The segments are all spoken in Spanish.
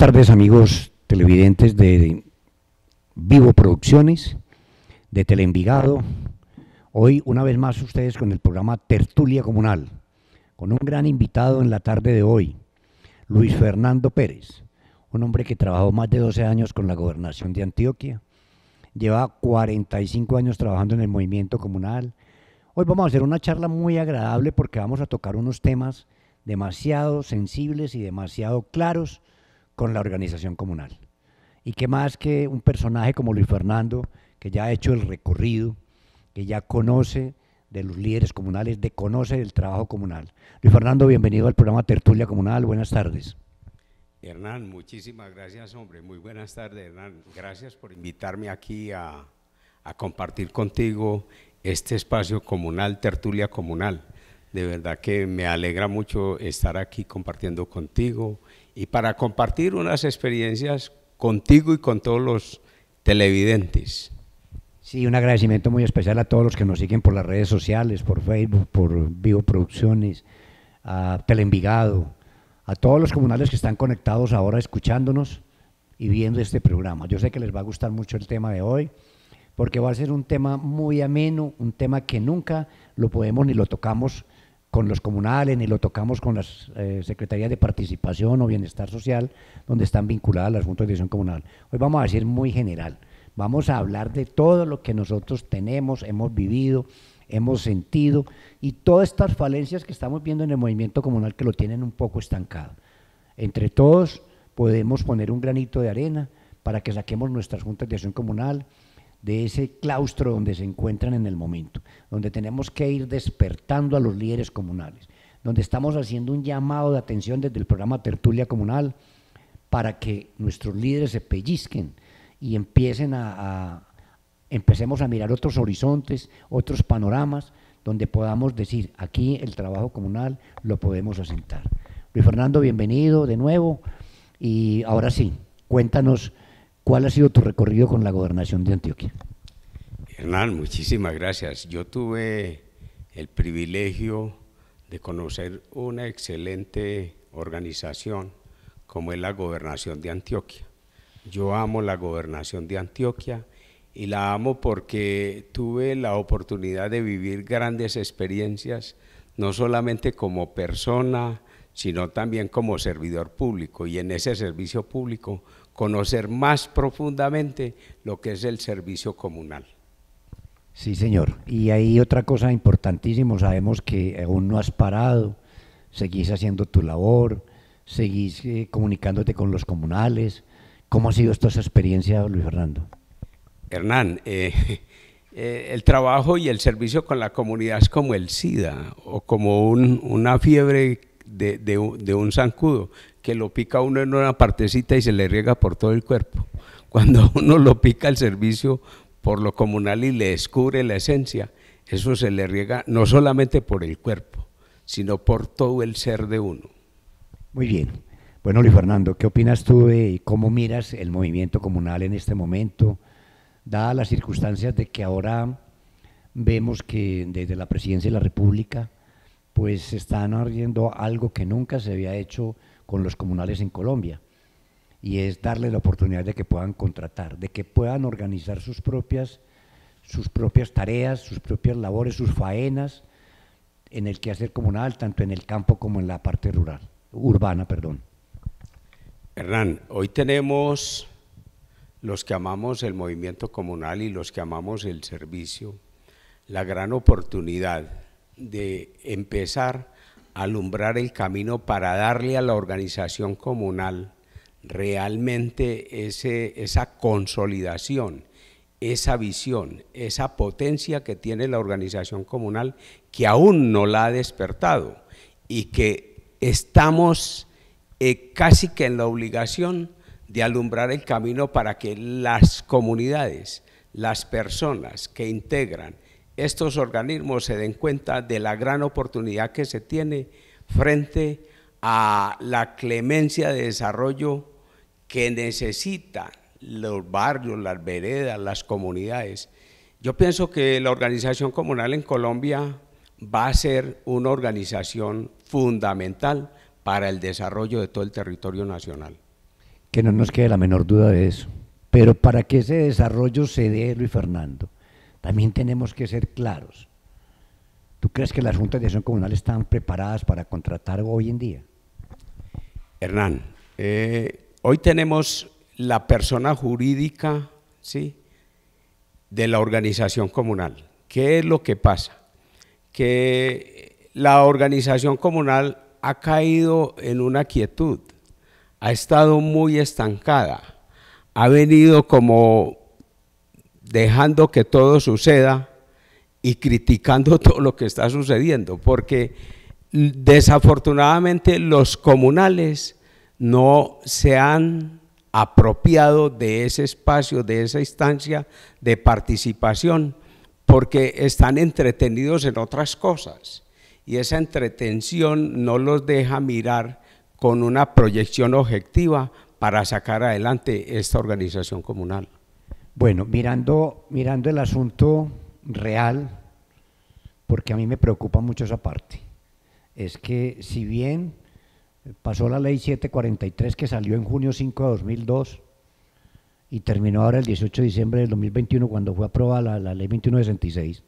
tardes amigos televidentes de Vivo Producciones, de Teleenvigado. Hoy una vez más ustedes con el programa Tertulia Comunal, con un gran invitado en la tarde de hoy, Luis Fernando Pérez, un hombre que trabajó más de 12 años con la gobernación de Antioquia, lleva 45 años trabajando en el movimiento comunal. Hoy vamos a hacer una charla muy agradable porque vamos a tocar unos temas demasiado sensibles y demasiado claros con la organización comunal. Y qué más que un personaje como Luis Fernando, que ya ha hecho el recorrido, que ya conoce de los líderes comunales, de conoce el trabajo comunal. Luis Fernando, bienvenido al programa Tertulia Comunal, buenas tardes. Hernán, muchísimas gracias, hombre. Muy buenas tardes, Hernán. Gracias por invitarme aquí a, a compartir contigo este espacio comunal, tertulia comunal. De verdad que me alegra mucho estar aquí compartiendo contigo, y para compartir unas experiencias contigo y con todos los televidentes. Sí, un agradecimiento muy especial a todos los que nos siguen por las redes sociales, por Facebook, por Vivo Producciones, a Telenvigado, a todos los comunales que están conectados ahora escuchándonos y viendo este programa. Yo sé que les va a gustar mucho el tema de hoy, porque va a ser un tema muy ameno, un tema que nunca lo podemos ni lo tocamos con los comunales, ni lo tocamos con las eh, secretarías de participación o bienestar social, donde están vinculadas las juntas de dirección comunal. Hoy vamos a decir muy general, vamos a hablar de todo lo que nosotros tenemos, hemos vivido, hemos sentido y todas estas falencias que estamos viendo en el movimiento comunal que lo tienen un poco estancado. Entre todos podemos poner un granito de arena para que saquemos nuestras juntas de acción comunal, de ese claustro donde se encuentran en el momento, donde tenemos que ir despertando a los líderes comunales, donde estamos haciendo un llamado de atención desde el programa Tertulia Comunal para que nuestros líderes se pellizquen y empiecen a, empecemos a mirar otros horizontes, otros panoramas, donde podamos decir, aquí el trabajo comunal lo podemos asentar. Luis Fernando, bienvenido de nuevo. Y ahora sí, cuéntanos ¿Cuál ha sido tu recorrido con la gobernación de Antioquia? Hernán, muchísimas gracias. Yo tuve el privilegio de conocer una excelente organización como es la gobernación de Antioquia. Yo amo la gobernación de Antioquia y la amo porque tuve la oportunidad de vivir grandes experiencias, no solamente como persona, sino también como servidor público. Y en ese servicio público conocer más profundamente lo que es el servicio comunal. Sí, señor. Y hay otra cosa importantísima, sabemos que aún no has parado, seguís haciendo tu labor, seguís eh, comunicándote con los comunales. ¿Cómo ha sido esta experiencia, Luis Fernando? Hernán, eh, eh, el trabajo y el servicio con la comunidad es como el SIDA o como una fiebre de, de, un zancudo, que lo pica uno en una partecita y se le riega por todo el cuerpo. Cuando uno lo pica el servicio por lo comunal y le descubre la esencia, eso se le riega no solamente por el cuerpo, sino por todo el ser de uno. Muy bien. Bueno, Luis Fernando, ¿qué opinas tú de cómo miras el movimiento comunal en este momento, dadas las circunstancias de que ahora vemos que desde la presidencia de la República pues están haciendo algo que nunca se había hecho con los comunales en Colombia, y es darle la oportunidad de que puedan contratar, de que puedan organizar sus propias, sus propias tareas, sus propias labores, sus faenas en el quehacer comunal, tanto en el campo como en la parte rural, urbana, perdón. Hernán, hoy tenemos los que amamos el movimiento comunal y los que amamos el servicio, la gran oportunidad de empezar a alumbrar el camino para darle a la organización comunal realmente esa consolidación, esa visión, esa potencia que tiene la organización comunal que aún no la ha despertado y que estamos eh, casi que en la obligación de alumbrar el camino para que las comunidades, las personas que integran estos organismos se den cuenta de la gran oportunidad que se tiene frente a la clemencia de desarrollo que necesitan los barrios, las veredas, las comunidades. Yo pienso que la organización comunal en Colombia va a ser una organización fundamental para el desarrollo de todo el territorio nacional. Que no nos quede la menor duda de eso. Pero para que ese desarrollo se dé, Luis Fernando, también tenemos que ser claros. ¿Tú crees que las juntas de acción comunal están preparadas para contratar hoy en día? Hernán, eh, hoy tenemos la persona jurídica ¿sí? de la organización comunal. ¿Qué es lo que pasa? Que la organización comunal ha caído en una quietud, ha estado muy estancada, ha venido como dejando que todo suceda y criticando todo lo que está sucediendo, porque desafortunadamente los comunales no se han apropiado de ese espacio, de esa instancia de participación, porque están entretenidos en otras cosas y esa entretención no los deja mirar con una proyección objetiva para sacar adelante esta organización comunal. Bueno, mirando, mirando el asunto real, porque a mí me preocupa mucho esa parte, es que si bien pasó la ley 743 que salió en junio 5 de 2002 y terminó ahora el 18 de diciembre del 2021 cuando fue aprobada la, la ley 2166,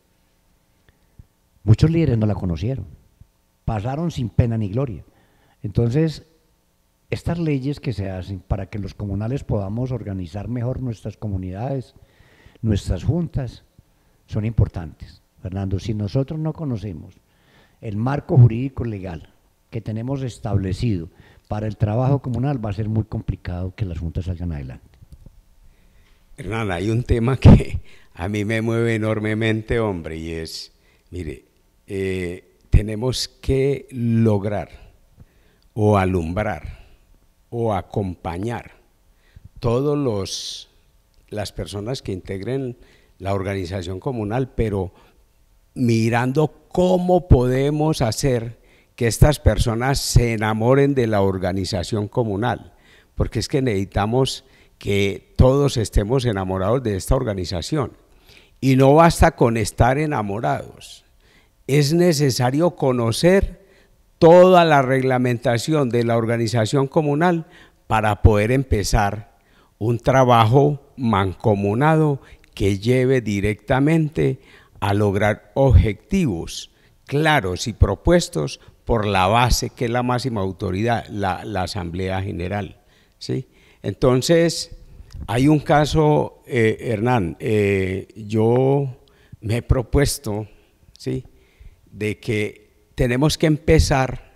muchos líderes no la conocieron, pasaron sin pena ni gloria. Entonces, estas leyes que se hacen para que los comunales podamos organizar mejor nuestras comunidades, nuestras juntas, son importantes. Fernando, si nosotros no conocemos el marco jurídico legal que tenemos establecido para el trabajo comunal, va a ser muy complicado que las juntas salgan adelante. Hernán, hay un tema que a mí me mueve enormemente, hombre, y es, mire, eh, tenemos que lograr o alumbrar o acompañar todos los las personas que integren la organización comunal, pero mirando cómo podemos hacer que estas personas se enamoren de la organización comunal, porque es que necesitamos que todos estemos enamorados de esta organización. Y no basta con estar enamorados, es necesario conocer toda la reglamentación de la organización comunal para poder empezar un trabajo mancomunado que lleve directamente a lograr objetivos claros y propuestos por la base que es la máxima autoridad, la, Asamblea General. ¿sí? Entonces, hay un caso, eh, Hernán, eh, yo me he propuesto ¿sí? de que tenemos que empezar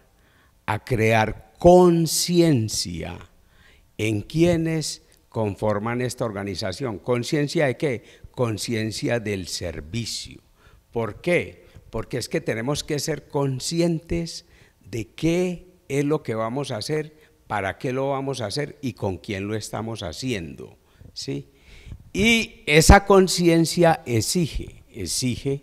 a crear conciencia en quienes conforman esta organización. ¿Conciencia de qué? Conciencia del servicio. ¿Por qué? Porque es que tenemos que ser conscientes de qué es lo que vamos a hacer, para qué lo vamos a hacer y con quién lo estamos haciendo. ¿sí? Y esa conciencia exige, exige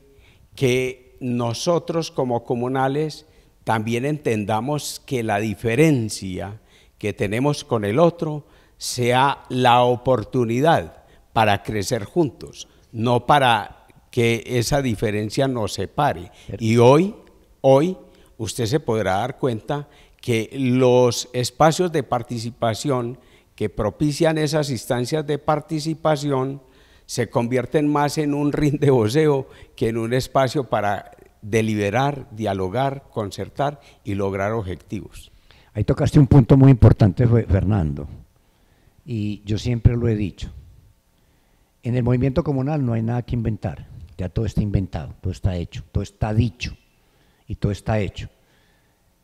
que nosotros como comunales también entendamos que la diferencia que tenemos con el otro sea la oportunidad para crecer juntos, no para que esa diferencia nos separe. Y hoy, hoy, usted se podrá dar cuenta que los espacios de participación que propician esas instancias de participación se convierten más en un ring de voceo que en un espacio para deliberar, dialogar, concertar y lograr objetivos. Ahí tocaste un punto muy importante, Fernando, y yo siempre lo he dicho. En el movimiento comunal no hay nada que inventar, ya todo está inventado, todo está hecho, todo está dicho y todo está hecho.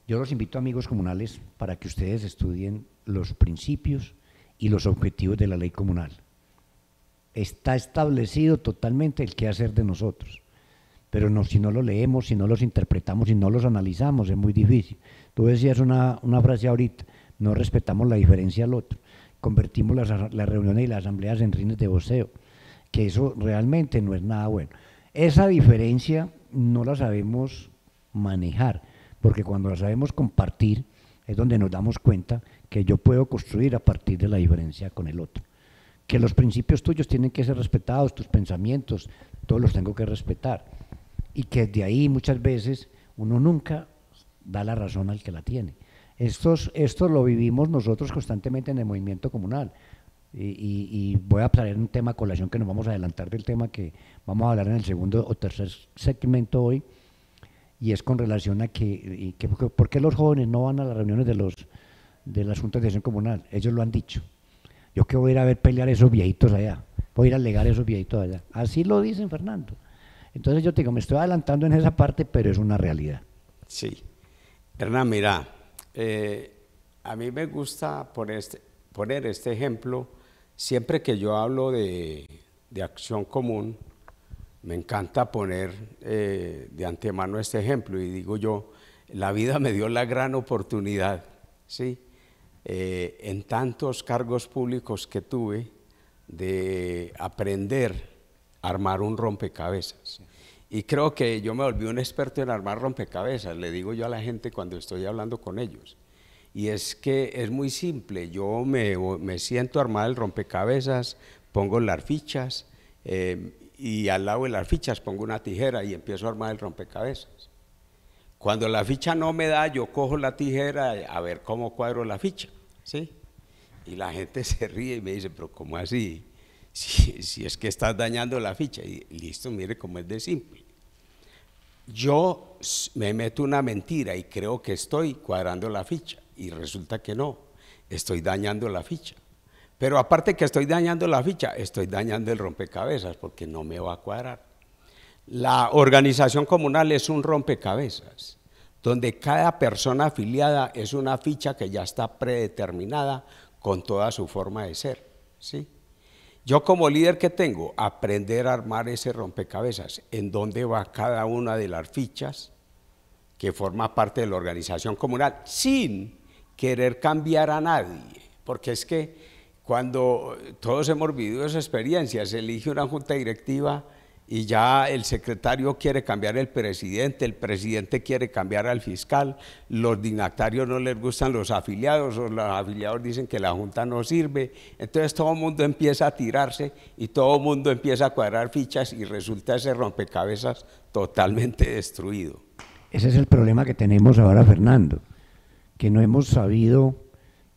Yo los invito, amigos comunales, para que ustedes estudien los principios y los objetivos de la ley comunal está establecido totalmente el qué hacer de nosotros. Pero si no lo leemos, si no los interpretamos, si no los analizamos, es muy difícil. Tú decías una, frase ahorita, no respetamos la diferencia al otro. Convertimos las, las reuniones y las asambleas en rines de voceo, que eso realmente no es nada bueno. Esa diferencia no la sabemos manejar, porque cuando la sabemos compartir es donde nos damos cuenta que yo puedo construir a partir de la diferencia con el otro que los principios tuyos tienen que ser respetados, tus pensamientos, todos los tengo que respetar. Y que de ahí muchas veces uno nunca da la razón al que la tiene. Estos, esto lo vivimos nosotros constantemente en el movimiento comunal. Y, voy a traer un tema a colación que nos vamos a adelantar del tema que vamos a hablar en el segundo o tercer segmento hoy, y es con relación a que, y por qué los jóvenes no van a las reuniones de los de las juntas de acción comunal. Ellos lo han dicho. Yo que voy a ir a ver pelear a esos viejitos allá, voy a ir a alegar a esos viejitos allá. Así lo dicen Fernando. Entonces yo te digo, me estoy adelantando en esa parte, pero es una realidad. Sí. Hernán, mira, eh, a mí me gusta este, poner este, ejemplo. Siempre que yo hablo de, acción común, me encanta poner eh, de antemano este ejemplo y digo yo, la vida me dio la gran oportunidad, ¿sí? Eh, en tantos cargos públicos que tuve de aprender a armar un rompecabezas. Y creo que yo me volví un experto en armar rompecabezas, le digo yo a la gente cuando estoy hablando con ellos. Y es que es muy simple, yo me, siento a armar el rompecabezas, pongo las fichas eh, y al lado de las fichas pongo una tijera y empiezo a armar el rompecabezas. Cuando la ficha no me da, yo cojo la tijera a ver cómo cuadro la ficha, ¿sí? Y la gente se ríe y me dice, pero ¿cómo así? Si, es que estás dañando la ficha. Y listo, mire cómo es de simple. Yo me meto una mentira y creo que estoy cuadrando la ficha y resulta que no, estoy dañando la ficha. Pero aparte que estoy dañando la ficha, estoy dañando el rompecabezas porque no me va a cuadrar. La organización comunal es un rompecabezas, donde cada persona afiliada es una ficha que ya está predeterminada con toda su forma de ser. ¿sí? Yo como líder que tengo, aprender a armar ese rompecabezas, en dónde va cada una de las fichas que forma parte de la organización comunal, sin querer cambiar a nadie, porque es que cuando todos hemos vivido esa experiencia, se elige una junta directiva, y ya el secretario quiere cambiar el presidente, el presidente quiere cambiar al fiscal, los dignatarios no les gustan los afiliados, o los afiliados dicen que la Junta no sirve, entonces todo el mundo empieza a tirarse y todo el mundo empieza a cuadrar fichas y resulta ese rompecabezas totalmente destruido. Ese es el problema que tenemos ahora, Fernando, que no hemos sabido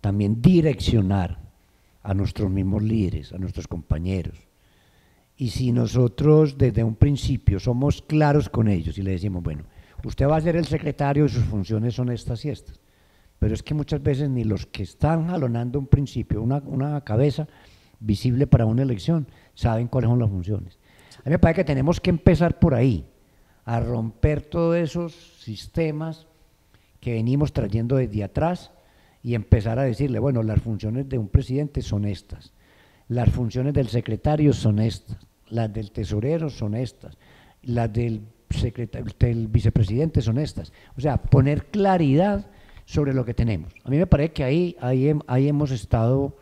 también direccionar a nuestros mismos líderes, a nuestros compañeros y si nosotros desde un principio somos claros con ellos y le decimos, bueno, usted va a ser el secretario y sus funciones son estas y estas, pero es que muchas veces ni los que están jalonando un principio, una, cabeza visible para una elección, saben cuáles son las funciones. A mí me parece que tenemos que empezar por ahí, a romper todos esos sistemas que venimos trayendo desde atrás y empezar a decirle, bueno, las funciones de un presidente son estas las funciones del secretario son estas, las del tesorero son estas, las del, del vicepresidente son estas. O sea, poner claridad sobre lo que tenemos. A mí me parece que ahí, ahí, hemos estado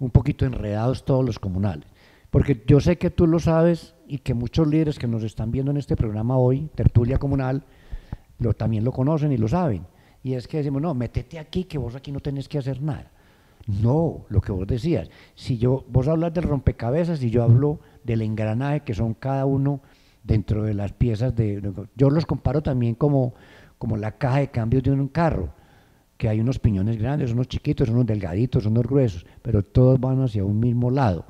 un poquito enredados todos los comunales. Porque yo sé que tú lo sabes y que muchos líderes que nos están viendo en este programa hoy, Tertulia Comunal, lo, también lo conocen y lo saben. Y es que decimos, no, métete aquí que vos aquí no tenés que hacer nada. No, lo que vos decías, si yo, vos hablas del rompecabezas y yo hablo del engranaje que son cada uno dentro de las piezas de... Yo los comparo también como, como la caja de cambios de un carro, que hay unos piñones grandes, unos chiquitos, unos delgaditos, unos gruesos, pero todos van hacia un mismo lado.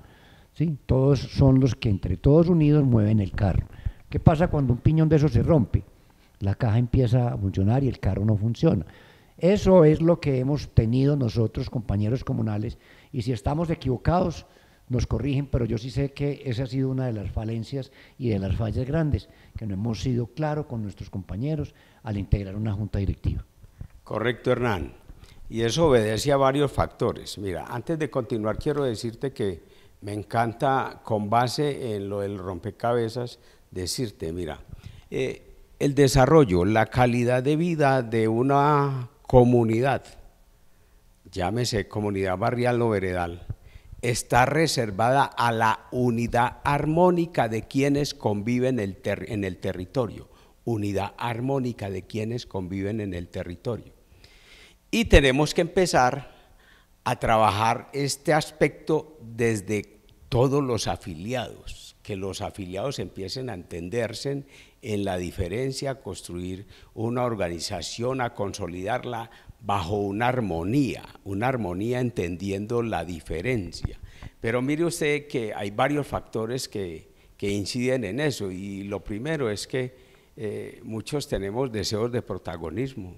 ¿sí? Todos son los que entre todos unidos mueven el carro. ¿Qué pasa cuando un piñón de esos se rompe? La caja empieza a funcionar y el carro no funciona. Eso es lo que hemos tenido nosotros, compañeros comunales, y si estamos equivocados, nos corrigen, pero yo sí sé que esa ha sido una de las falencias y de las fallas grandes, que no hemos sido claros con nuestros compañeros al integrar una junta directiva. Correcto, Hernán. Y eso obedece a varios factores. Mira, antes de continuar, quiero decirte que me encanta, con base en lo del rompecabezas, decirte, mira, eh, el desarrollo, la calidad de vida de una comunidad, llámese comunidad barrial o veredal, está reservada a la unidad armónica de quienes conviven en el territorio, unidad armónica de quienes conviven en el territorio. Y tenemos que empezar a trabajar este aspecto desde todos los afiliados, que los afiliados empiecen a entenderse en la diferencia, construir una organización, a consolidarla bajo una armonía, una armonía entendiendo la diferencia. Pero mire usted que hay varios factores que, inciden en eso y lo primero es que eh, muchos tenemos deseos de protagonismo.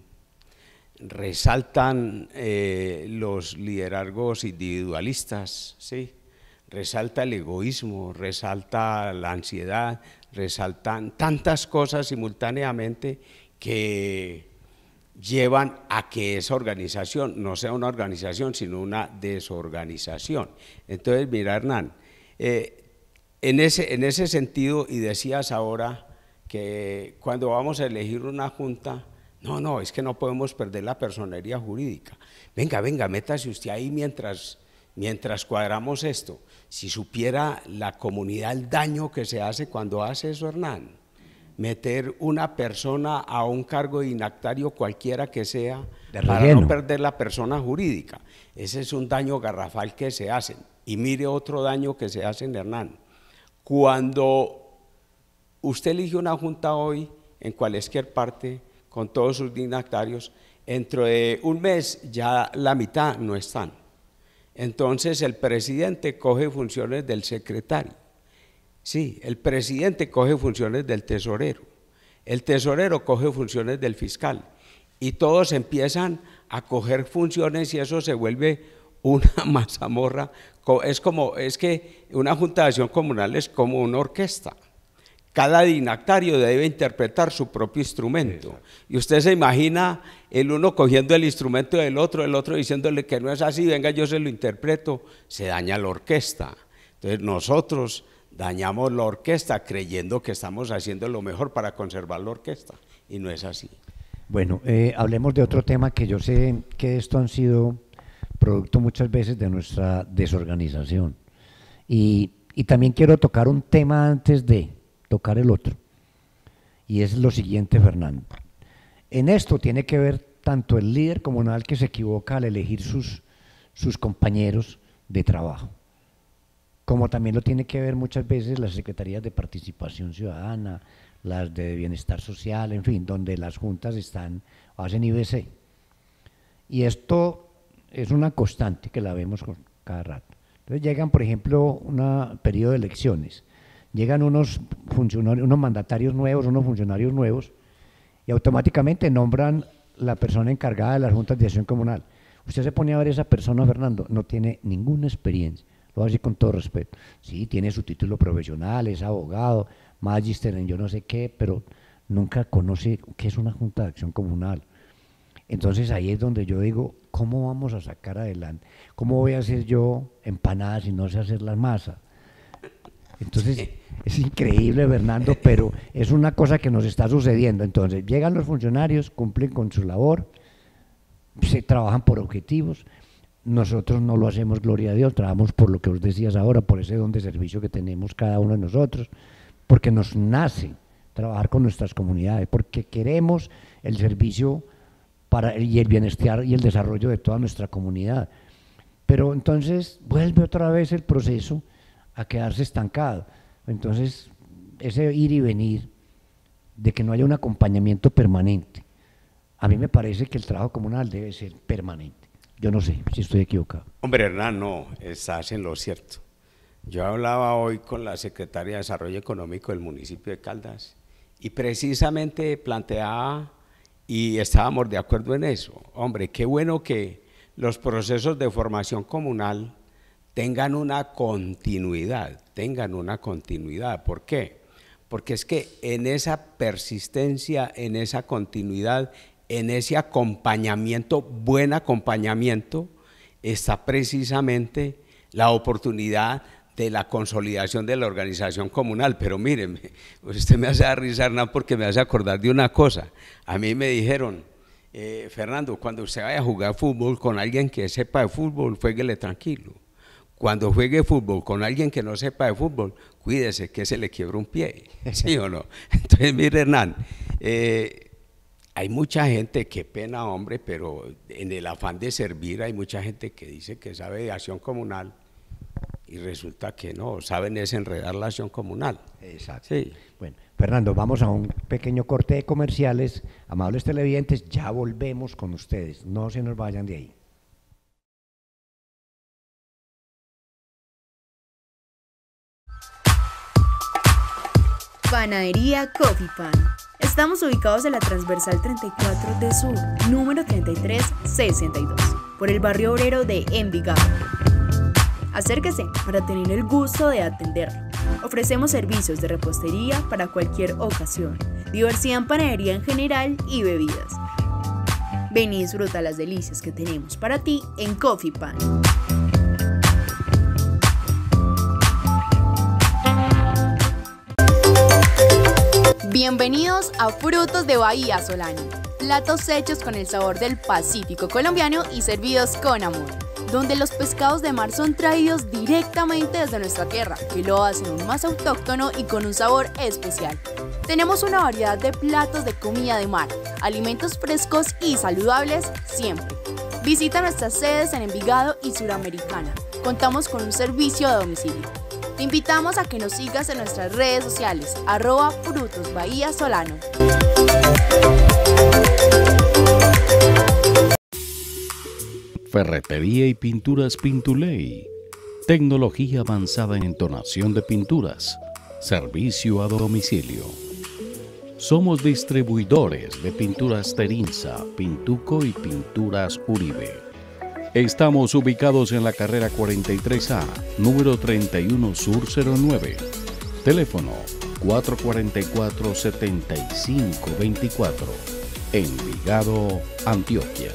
Resaltan eh, los liderazgos individualistas, ¿sí? resalta el egoísmo, resalta la ansiedad, resaltan tantas cosas simultáneamente que llevan a que esa organización no sea una organización, sino una desorganización. Entonces, mira, Hernán, eh, en, ese, en ese sentido, y decías ahora que cuando vamos a elegir una junta, no, no, es que no podemos perder la personería jurídica. Venga, venga, métase usted ahí mientras, mientras cuadramos esto si supiera la comunidad el daño que se hace cuando hace eso Hernán, meter una persona a un cargo inactario cualquiera que sea para no perder la persona jurídica. Ese es un daño garrafal que se hace. Y mire otro daño que se hace Hernán. Cuando usted elige una junta hoy en cualquier parte con todos sus dinactarios, dentro de un mes ya la mitad no están. Entonces el presidente coge funciones del secretario. Sí, el presidente coge funciones del tesorero. El tesorero coge funciones del fiscal. Y todos empiezan a coger funciones y eso se vuelve una mazamorra. Es como, es que una junta de acción comunal es como una orquesta. Cada dinactario debe interpretar su propio instrumento. Y usted se imagina el uno cogiendo el instrumento del otro, el otro diciéndole que no es así, venga, yo se lo interpreto, se daña la orquesta. Entonces nosotros dañamos la orquesta creyendo que estamos haciendo lo mejor para conservar la orquesta. Y no es así. Bueno, eh, hablemos de otro tema que yo sé que esto han sido producto muchas veces de nuestra desorganización. y también quiero tocar un tema antes de tocar el otro. Y es lo siguiente, Fernando. En esto tiene que ver tanto el líder como el que se equivoca al elegir sus, compañeros de trabajo. Como también lo tiene que ver muchas veces las secretarías de participación ciudadana, las de bienestar social, en fin, donde las juntas están, hacen IBC. Y esto es una constante que la vemos con cada rato. Entonces llegan, por ejemplo, un periodo de elecciones llegan unos, funcionarios, unos mandatarios nuevos, unos funcionarios nuevos, y automáticamente nombran la persona encargada de las juntas de acción comunal. Usted se pone a ver esa persona, Fernando, no tiene ninguna experiencia, lo voy a decir con todo respeto. Sí, tiene su título profesional, es abogado, magister en yo no sé qué, pero nunca conoce qué es una junta de acción comunal. Entonces ahí es donde yo digo, ¿cómo vamos a sacar adelante? ¿Cómo voy a hacer yo empanadas si no sé hacer las masas? Entonces, es increíble, Bernardo, pero es una cosa que nos está sucediendo. Entonces, llegan los funcionarios, cumplen con su labor, se trabajan por objetivos. Nosotros no lo hacemos, gloria a Dios, trabajamos por lo que os decías ahora, por ese don de servicio que tenemos cada uno de nosotros, porque nos nace trabajar con nuestras comunidades, porque queremos el servicio para, y el bienestar y el desarrollo de toda nuestra comunidad. Pero entonces vuelve otra vez el proceso a quedarse estancado. Entonces, ese ir y venir de que no haya un acompañamiento permanente. A mí me parece que el trabajo comunal debe ser permanente. Yo no sé si estoy equivocado. Hombre, Hernán, no, estás en lo cierto. Yo hablaba hoy con la secretaria de Desarrollo Económico del municipio de Caldas y precisamente planteaba y estábamos de acuerdo en eso. Hombre, qué bueno que los procesos de formación comunal tengan una continuidad, tengan una continuidad. ¿Por qué? Porque es que en esa persistencia, en esa continuidad, en ese acompañamiento, buen acompañamiento, está precisamente la oportunidad de la consolidación de la organización comunal. Pero míreme, usted me hace nada porque me hace acordar de una cosa. A mí me dijeron, eh, Fernando, cuando usted vaya a jugar fútbol con alguien que sepa de fútbol, fuéguele tranquilo cuando juegue fútbol con alguien que no sepa de fútbol, cuídese que se le quiebra un pie, ¿sí o no? Entonces, mire Hernán, eh, hay mucha gente, qué pena hombre, pero en el afán de servir hay mucha gente que dice que sabe de acción comunal y resulta que no, saben es enredar la acción comunal. Exacto. Bueno, Fernando, vamos a un pequeño corte de comerciales. Amables televidentes, ya volvemos con ustedes, no se nos vayan de ahí. Panadería Coffee Pan. Estamos ubicados en la transversal 34 de Sur, número 3362, por el barrio obrero de Envigado. Acérquese para tener el gusto de atenderlo. Ofrecemos servicios de repostería para cualquier ocasión, diversidad en panadería en general y bebidas. Ven y disfruta las delicias que tenemos para ti en Coffee Pan. Bienvenidos a Frutos de Bahía Solano, platos hechos con el sabor del Pacífico colombiano y servidos con amor, donde los pescados de mar son traídos directamente desde nuestra tierra, que lo hacen un más autóctono y con un sabor especial. Tenemos una variedad de platos de comida de mar, alimentos frescos y saludables siempre. Visita nuestras sedes en Envigado y Suramericana. Contamos con un servicio a domicilio. Te invitamos a que nos sigas en nuestras redes sociales, arroba Frutos Bahía Solano. Ferretería y Pinturas Pintuley. Tecnología avanzada en entonación de pinturas. Servicio a domicilio. Somos distribuidores de pinturas Terinza, Pintuco y Pinturas Uribe. Estamos ubicados en la carrera 43A, número 31 Sur 09. Teléfono 444-7524, Envigado, Antioquia.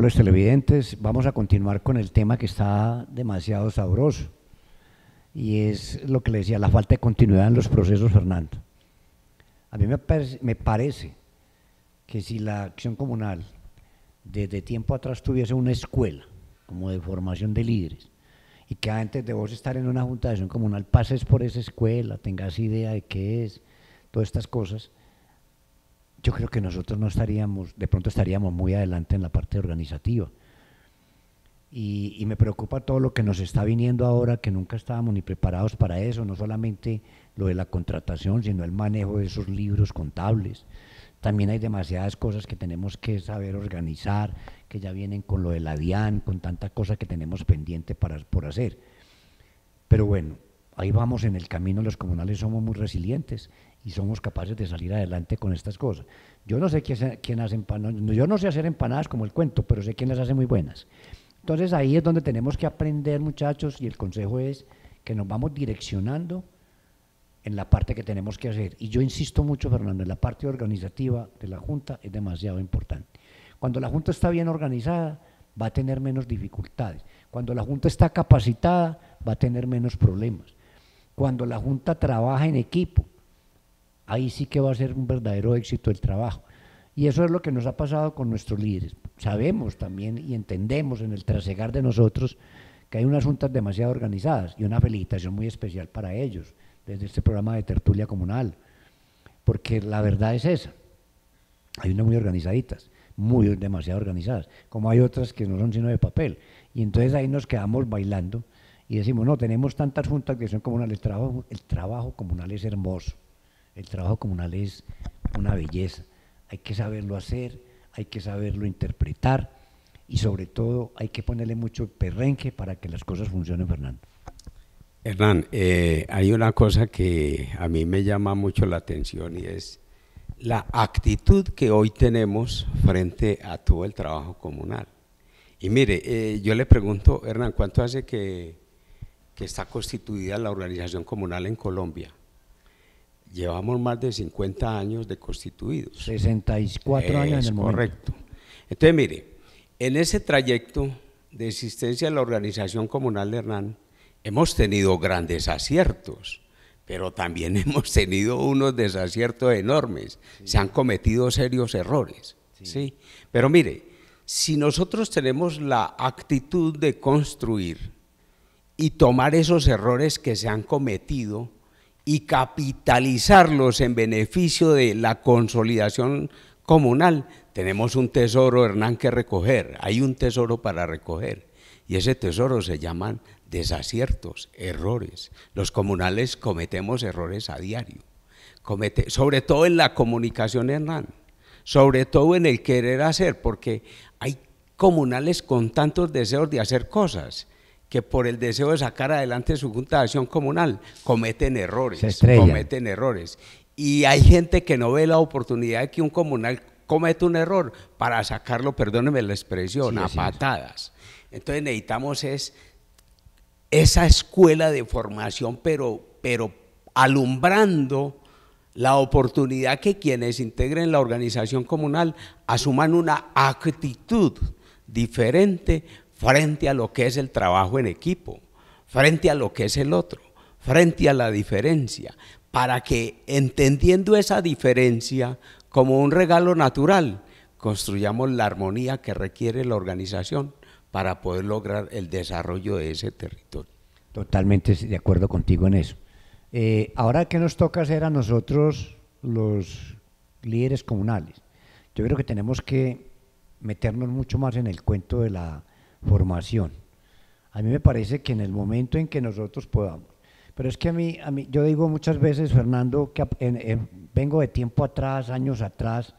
los televidentes, vamos a continuar con el tema que está demasiado sabroso y es lo que le decía, la falta de continuidad en los procesos, Fernando. A mí me, parece, me parece que si la acción comunal desde tiempo atrás tuviese una escuela como de formación de líderes y que antes de vos estar en una junta de acción comunal pases por esa escuela, tengas idea de qué es, todas estas cosas, yo creo que nosotros no estaríamos, de pronto estaríamos muy adelante en la parte organizativa. Y, me preocupa todo lo que nos está viniendo ahora, que nunca estábamos ni preparados para eso, no solamente lo de la contratación, sino el manejo de esos libros contables. También hay demasiadas cosas que tenemos que saber organizar, que ya vienen con lo de la DIAN, con tanta cosa que tenemos pendiente para, por hacer. Pero bueno, ahí vamos en el camino, los comunales somos muy resilientes y somos capaces de salir adelante con estas cosas. Yo no sé quién, hace empanadas, yo no sé hacer empanadas como el cuento, pero sé quién las hace muy buenas. Entonces ahí es donde tenemos que aprender, muchachos, y el consejo es que nos vamos direccionando en la parte que tenemos que hacer. Y yo insisto mucho, Fernando, en la parte organizativa de la Junta es demasiado importante. Cuando la Junta está bien organizada, va a tener menos dificultades. Cuando la Junta está capacitada, va a tener menos problemas cuando la Junta trabaja en equipo. Ahí sí que va a ser un verdadero éxito el trabajo. Y eso es lo que nos ha pasado con nuestros líderes. Sabemos también y entendemos en el trasegar de nosotros que hay unas juntas demasiado organizadas y una felicitación muy especial para ellos desde este programa de tertulia comunal. Porque la verdad es esa. Hay unas muy organizaditas, muy demasiado organizadas, como hay otras que no son sino de papel. Y entonces ahí nos quedamos bailando y decimos, no, tenemos tantas juntas de son comunal, el trabajo, el trabajo comunal es hermoso, el trabajo comunal es una belleza, hay que saberlo hacer, hay que saberlo interpretar y sobre todo hay que ponerle mucho perrenque para que las cosas funcionen, Fernando. Hernán, eh, hay una cosa que a mí me llama mucho la atención y es la actitud que hoy tenemos frente a todo el trabajo comunal. Y mire, eh, yo le pregunto, Hernán, ¿cuánto hace que que está constituida la organización comunal en Colombia. Llevamos más de 50 años de constituidos. 64 años en Correcto. Entonces, mire, en ese trayecto de existencia de la organización comunal de Hernán, hemos tenido grandes aciertos, pero también hemos tenido unos desaciertos enormes. Se han cometido serios errores. ¿sí? Pero mire, si nosotros tenemos la actitud de construir, y tomar esos errores que se han cometido y capitalizarlos en beneficio de la consolidación comunal. Tenemos un tesoro, Hernán, que recoger. Hay un tesoro para recoger. Y ese tesoro se llaman desaciertos, errores. Los comunales cometemos errores a diario. Comete, sobre todo en la comunicación, Hernán. Sobre todo en el querer hacer, porque hay comunales con tantos deseos de hacer cosas que por el deseo de sacar adelante su Junta de Acción Comunal cometen errores, cometen errores. Y hay gente que no ve la oportunidad de que un comunal cometa un error para sacarlo, perdónenme la expresión, a patadas. Entonces necesitamos es esa escuela de formación, pero, pero alumbrando la oportunidad que quienes integren la organización comunal asuman una actitud diferente frente a lo que es el trabajo en equipo, frente a lo que es el otro, frente a la diferencia, para que entendiendo esa diferencia como un regalo natural, construyamos la armonía que requiere la organización para poder lograr el desarrollo de ese territorio. Totalmente de acuerdo contigo en eso. Eh, ahora qué nos toca hacer a nosotros los líderes comunales, yo creo que tenemos que meternos mucho más en el cuento de la formación. A mí me parece que en el momento en que nosotros podamos, pero es que a mí, a mí yo digo muchas veces, Fernando, que vengo de tiempo atrás, años atrás,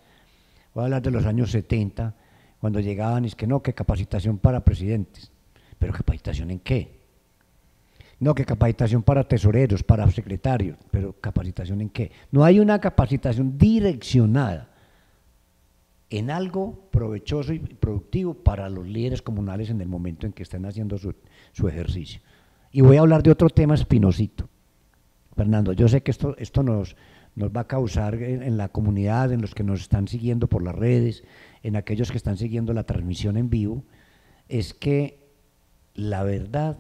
voy a hablar de los años 70, cuando llegaban y es que no, que capacitación para presidentes, pero capacitación en qué? No, que capacitación para tesoreros, para secretarios, pero capacitación en qué? No hay una capacitación direccionada en algo provechoso y productivo para los líderes comunales en el momento en que están haciendo su, ejercicio. Y voy a hablar de otro tema espinosito. Fernando, yo sé que esto, esto nos, nos va a causar en, en, la comunidad, en los que nos están siguiendo por las redes, en aquellos que están siguiendo la transmisión en vivo, es que la verdad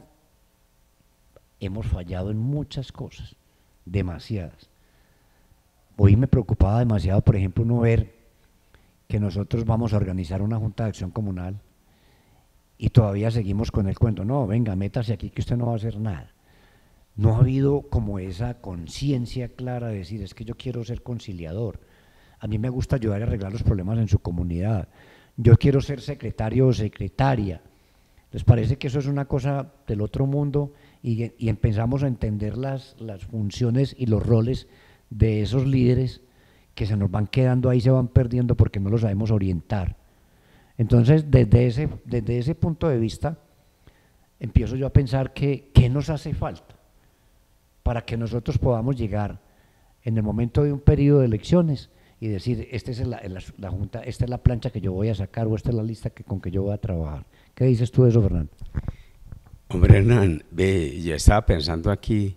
hemos fallado en muchas cosas, demasiadas. Hoy me preocupaba demasiado, por ejemplo, no ver que nosotros vamos a organizar una junta de acción comunal y todavía seguimos con el cuento, no, venga, métase aquí que usted no va a hacer nada. No ha habido como esa conciencia clara de decir, es que yo quiero ser conciliador, a mí me gusta ayudar a arreglar los problemas en su comunidad, yo quiero ser secretario o secretaria. ¿Les parece que eso es una cosa del otro mundo y, y empezamos a entender las, las funciones y los roles de esos líderes que se nos van quedando ahí, se van perdiendo porque no lo sabemos orientar. Entonces, desde ese, desde ese punto de vista, empiezo yo a pensar que qué nos hace falta para que nosotros podamos llegar en el momento de un periodo de elecciones y decir, esta es la, junta, esta es la plancha que yo voy a sacar o esta es la lista que, con que yo voy a trabajar. ¿Qué dices tú de eso, Fernando? Hombre, Hernán, yo estaba pensando aquí,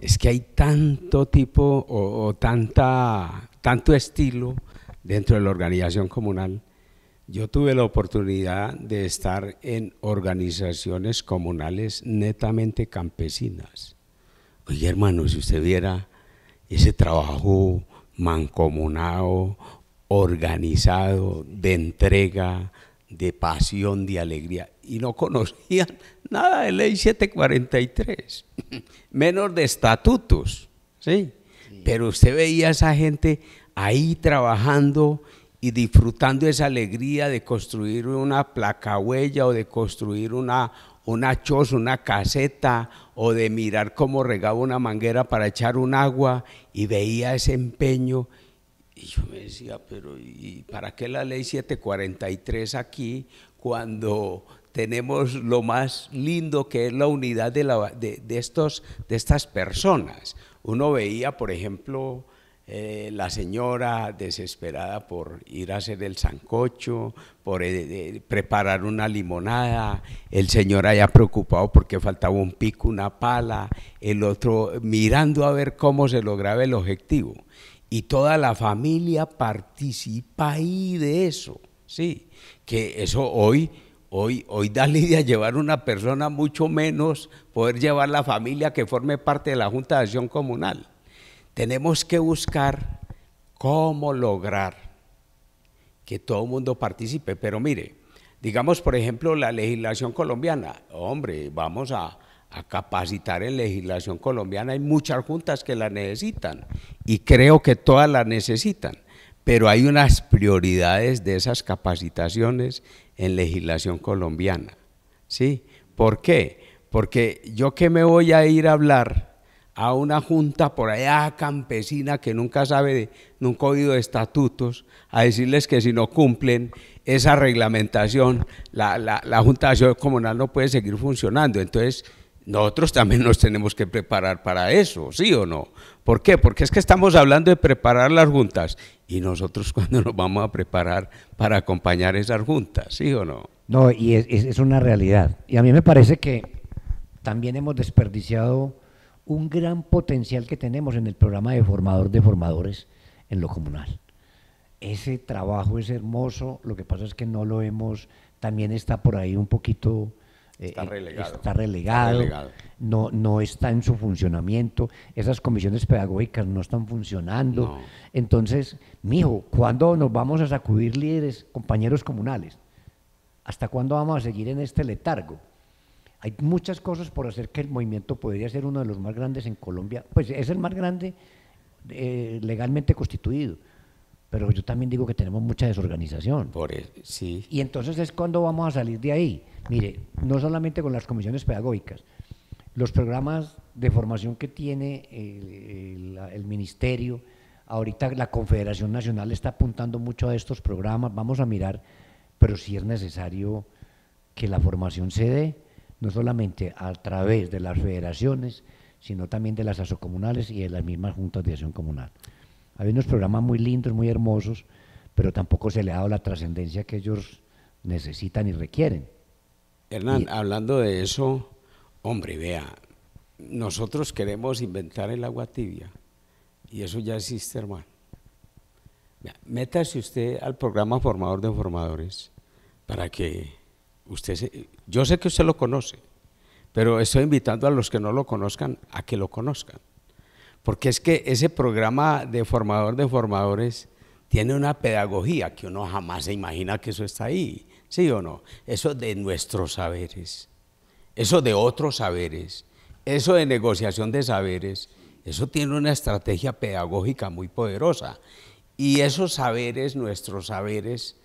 es que hay tanto tipo o tanta tanto estilo dentro de la organización comunal. Yo tuve la oportunidad de estar en organizaciones comunales netamente campesinas. Oye, hermano, si usted viera ese trabajo mancomunado, organizado, de entrega, de pasión, de alegría, y no conocían nada de ley 743, menos de estatutos, ¿sí? Pero usted veía a esa gente ahí trabajando y disfrutando esa alegría de construir una placa huella o de construir una, una choza, una caseta o de mirar cómo regaba una manguera para echar un agua y veía ese empeño. Y yo me decía, pero ¿y para qué la ley 743 aquí cuando tenemos lo más lindo que es la unidad de, la, de, de, estos, de estas personas? Uno veía, por ejemplo, eh, la señora desesperada por ir a hacer el sancocho, por eh, preparar una limonada, el señor allá preocupado porque faltaba un pico, una pala, el otro mirando a ver cómo se lograba el objetivo. Y toda la familia participa ahí de eso, ¿sí? Que eso hoy Hoy, hoy da lidia llevar una persona, mucho menos poder llevar la familia que forme parte de la Junta de Acción Comunal. Tenemos que buscar cómo lograr que todo el mundo participe. Pero mire, digamos por ejemplo la legislación colombiana. Hombre, vamos a, a capacitar en legislación colombiana. Hay muchas juntas que la necesitan y creo que todas la necesitan, pero hay unas prioridades de esas capacitaciones en legislación colombiana. ¿Sí? ¿Por qué? Porque yo que me voy a ir a hablar a una junta por allá campesina que nunca sabe, de, nunca ha oído de estatutos, a decirles que si no cumplen esa reglamentación, la, la, la Junta de Acción Comunal no puede seguir funcionando. Entonces, nosotros también nos tenemos que preparar para eso, ¿sí o no? ¿Por qué? Porque es que estamos hablando de preparar las juntas y nosotros cuando nos vamos a preparar para acompañar esas juntas, ¿sí o no? No, y es, una realidad. Y a mí me parece que también hemos desperdiciado un gran potencial que tenemos en el programa de formador de formadores en lo comunal. Ese trabajo es hermoso, lo que pasa es que no lo hemos, también está por ahí un poquito eh, eh, está relegado. Está relegado, No, no está en su funcionamiento. Esas comisiones pedagógicas no están funcionando. Entonces, mijo, ¿cuándo nos vamos a sacudir líderes, compañeros comunales? ¿Hasta cuándo vamos a seguir en este letargo? Hay muchas cosas por hacer que el movimiento podría ser uno de los más grandes en Colombia. Pues es el más grande eh, legalmente constituido pero yo también digo que tenemos mucha desorganización. Y entonces es cuando vamos a salir de ahí. Mire, no solamente con las comisiones pedagógicas, los programas de formación que tiene el, ministerio, ahorita la Confederación Nacional está apuntando mucho a estos programas, vamos a mirar, pero si es necesario que la formación se dé, no solamente a través de las federaciones, sino también de las asocomunales y de las mismas juntas de acción comunal. Hay unos programas muy lindos, muy hermosos, pero tampoco se le ha dado la trascendencia que ellos necesitan y requieren. Hernán, hablando de eso, hombre, vea, nosotros queremos inventar el agua tibia y eso ya existe, hermano. métase usted al programa Formador de Formadores para que usted yo sé que usted lo conoce, pero estoy invitando a los que no lo conozcan a que lo conozcan. Porque es que ese programa de formador de formadores tiene una pedagogía que uno jamás se imagina que eso está ahí, ¿sí o no? Eso de nuestros saberes, eso de otros saberes, eso de negociación de saberes, eso tiene una estrategia pedagógica muy poderosa. Y esos saberes, nuestros saberes,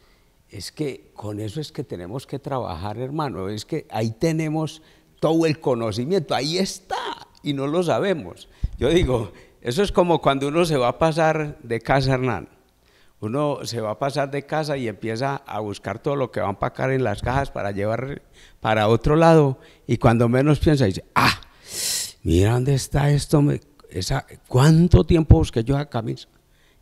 es que con eso es que tenemos que trabajar, hermano, es que ahí tenemos todo el conocimiento, ahí está, y no lo sabemos. Yo digo, eso es como cuando uno se va a pasar de casa, Hernán. Uno se va a pasar de casa y empieza a buscar todo lo que va a empacar en las cajas para llevar para otro lado. Y cuando menos piensa, dice, ah, mira dónde está esto, esa, cuánto tiempo busqué yo esa camisa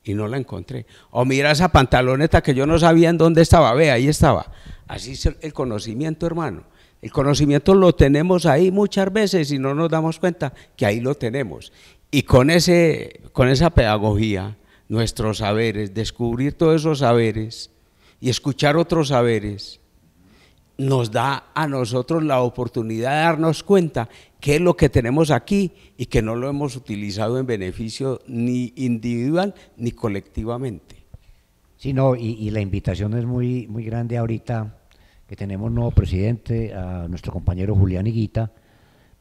y no la encontré. O mira esa pantaloneta que yo no sabía en dónde estaba, ve, ahí estaba. Así es el conocimiento, hermano. El conocimiento lo tenemos ahí muchas veces y no nos damos cuenta que ahí lo tenemos. Y con, ese, con esa pedagogía, nuestros saberes, descubrir todos esos saberes y escuchar otros saberes, nos da a nosotros la oportunidad de darnos cuenta qué es lo que tenemos aquí y que no lo hemos utilizado en beneficio ni individual ni colectivamente. Sí, y, y la invitación es muy, muy grande ahorita que tenemos nuevo presidente, a nuestro compañero Julián Higuita,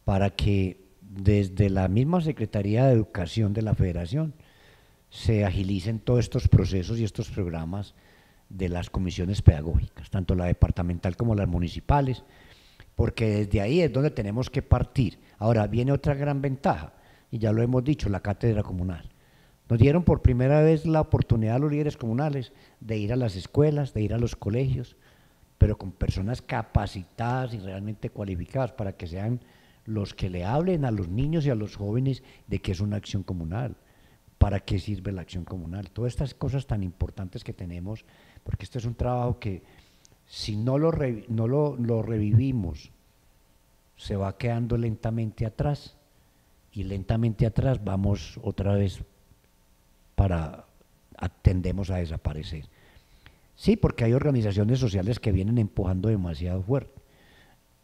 para que desde la misma Secretaría de Educación de la Federación se agilicen todos estos procesos y estos programas de las comisiones pedagógicas, tanto la departamental como las municipales, porque desde ahí es donde tenemos que partir. Ahora viene otra gran ventaja, y ya lo hemos dicho, la cátedra comunal. Nos dieron por primera vez la oportunidad a los líderes comunales de ir a las escuelas, de ir a los colegios, pero con personas capacitadas y realmente cualificadas para que sean los que le hablen a los niños y a los jóvenes de qué es una acción comunal, para qué sirve la acción comunal, todas estas cosas tan importantes que tenemos, porque este es un trabajo que si no lo, no lo, lo revivimos, se va quedando lentamente atrás y lentamente atrás vamos otra vez para, tendemos a desaparecer. Sí, porque hay organizaciones sociales que vienen empujando demasiado fuerte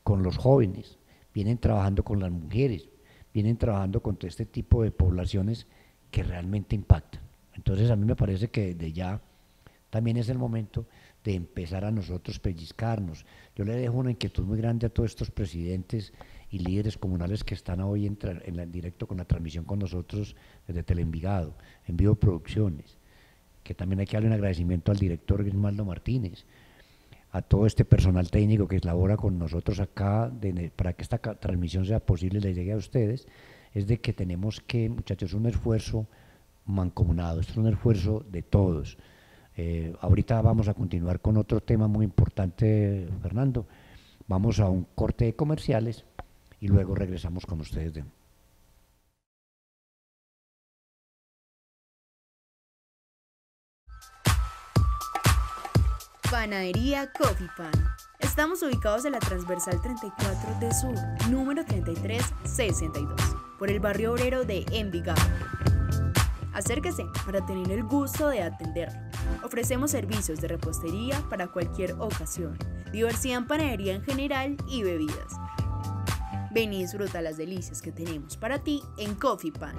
con los jóvenes, vienen trabajando con las mujeres, vienen trabajando con este tipo de poblaciones que realmente impactan. Entonces a mí me parece que desde ya también es el momento de empezar a nosotros pellizcarnos. Yo le dejo una inquietud muy grande a todos estos presidentes y líderes comunales que están hoy en, directo con la transmisión con nosotros desde Telenvigado, en vivo producciones que también hay que darle un agradecimiento al director Grismaldo Martínez, a todo este personal técnico que labora con nosotros acá, para que esta transmisión sea posible y le llegue a ustedes, es de que tenemos que, muchachos, un esfuerzo mancomunado, es un esfuerzo de todos. Eh, ahorita vamos a continuar con otro tema muy importante, Fernando. Vamos a un corte de comerciales y luego regresamos con ustedes de Panadería Coffee Pan. Estamos ubicados en la transversal 34 de Sur, número 3362, por el barrio obrero de Envigado. Acérquese para tener el gusto de atenderlo. Ofrecemos servicios de repostería para cualquier ocasión, diversidad en panadería en general y bebidas. Ven y disfruta las delicias que tenemos para ti en Coffee Pan.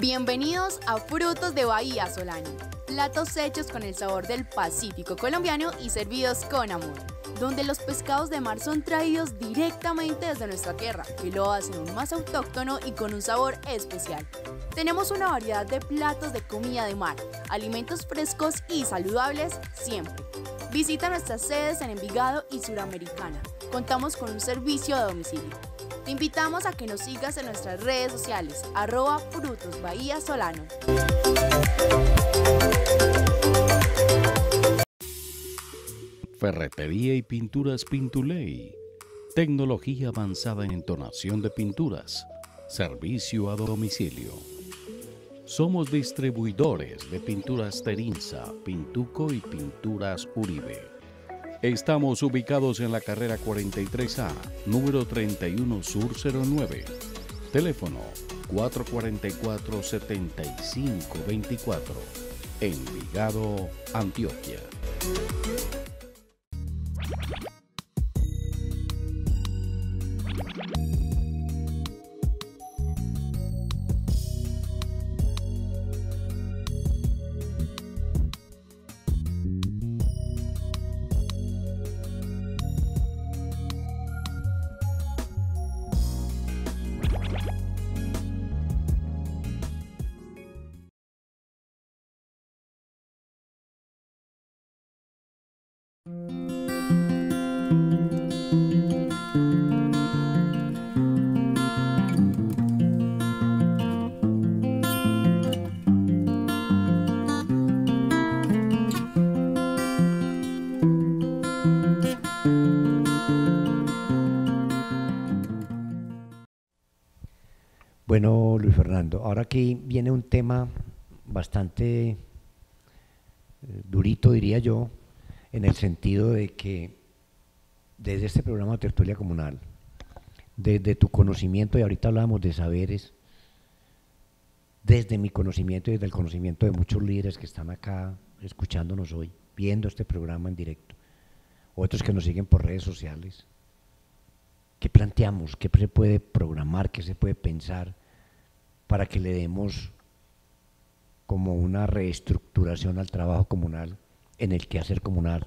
Bienvenidos a Frutos de Bahía Solano, platos hechos con el sabor del Pacífico colombiano y servidos con amor, donde los pescados de mar son traídos directamente desde nuestra tierra, que lo hacen aún más autóctono y con un sabor especial. Tenemos una variedad de platos de comida de mar, alimentos frescos y saludables siempre. Visita nuestras sedes en Envigado y Suramericana. Contamos con un servicio a domicilio. Te invitamos a que nos sigas en nuestras redes sociales, arroba Frutos Bahía Solano. Ferretería y Pinturas Pintuley. Tecnología avanzada en entonación de pinturas. Servicio a domicilio. Somos distribuidores de pinturas Terinza, Pintuco y Pinturas Uribe. Estamos ubicados en la carrera 43A, número 31 Sur 09. Teléfono 444-7524, Envigado, Antioquia. Bueno, Luis Fernando, ahora aquí viene un tema bastante eh, durito, diría yo, en el sentido de que desde este programa de tertulia comunal, desde tu conocimiento, y ahorita hablábamos de saberes, desde mi conocimiento y desde el conocimiento de muchos líderes que están acá escuchándonos hoy, viendo este programa en directo, otros que nos siguen por redes sociales, ¿qué planteamos? ¿Qué se puede programar? ¿Qué se puede pensar? para que le demos como una reestructuración al trabajo comunal, en el quehacer comunal,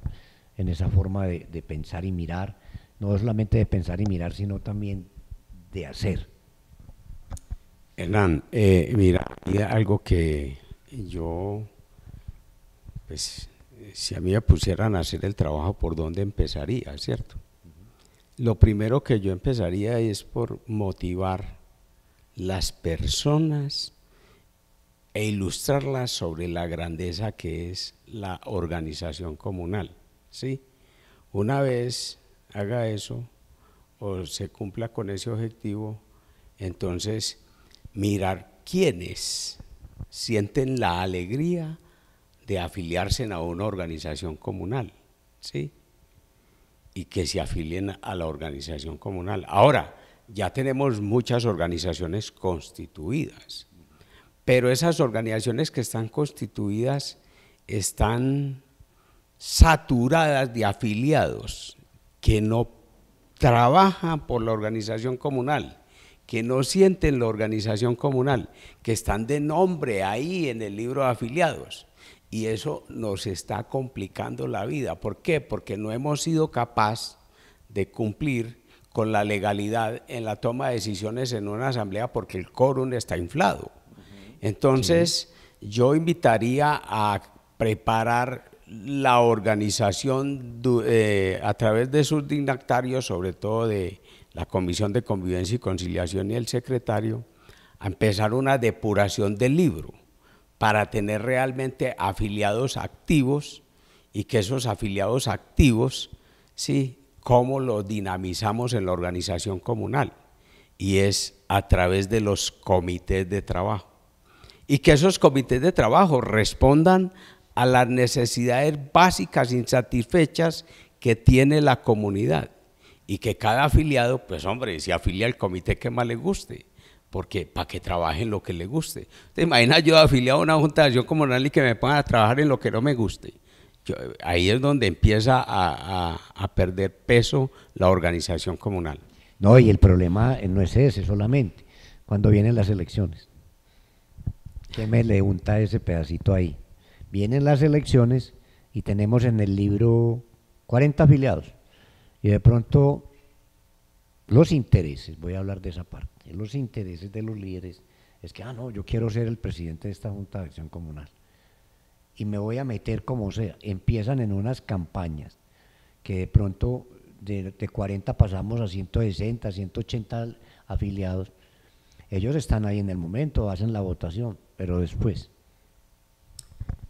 en esa forma de, pensar y mirar, no solamente de pensar y mirar, sino también de hacer. Hernán, eh, mira, hay algo que yo, pues, si a mí me pusieran a hacer el trabajo, ¿por dónde empezaría, cierto? Lo primero que yo empezaría es por motivar las personas e ilustrarlas sobre la grandeza que es la organización comunal. ¿sí? Una vez haga eso o se cumpla con ese objetivo, entonces mirar quiénes sienten la alegría de afiliarse a una organización comunal, ¿sí? Y que se afilien a la organización comunal. Ahora, ya tenemos muchas organizaciones constituidas, pero esas organizaciones que están constituidas están saturadas de afiliados que no trabajan por la organización comunal, que no sienten la organización comunal, que están de nombre ahí en el libro de afiliados. Y eso nos está complicando la vida. ¿Por qué? Porque no hemos sido capaz de cumplir con la legalidad en la toma de decisiones en una asamblea porque el quórum está inflado. Entonces, yo invitaría a preparar la organización eh, a través de sus dignatarios, sobre todo de la Comisión de Convivencia y Conciliación y el secretario, a empezar una depuración del libro para tener realmente afiliados activos y que esos afiliados activos sí cómo lo dinamizamos en la organización comunal y es a través de los comités de trabajo. Y que esos comités de trabajo respondan a las necesidades básicas insatisfechas que tiene la comunidad y que cada afiliado, pues hombre, se afilia al comité que más le guste, porque para que trabaje en lo que le guste. ¿Te imaginas yo afiliado a una junta de acción comunal y que me pongan a trabajar en lo que no me guste? ahí es donde empieza a, perder peso la organización comunal. No, y el problema no es ese solamente, cuando vienen las elecciones. ¿Qué me le unta ese pedacito ahí? Vienen las elecciones y tenemos en el libro 40 afiliados. Y de pronto los intereses, voy a hablar de esa parte, los intereses de los líderes es que, ah, no, yo quiero ser el presidente de esta Junta de Acción Comunal y me voy a meter como sea. Empiezan en unas campañas que de pronto de, 40 pasamos a 160, 180 afiliados. Ellos están ahí en el momento, hacen la votación, pero después.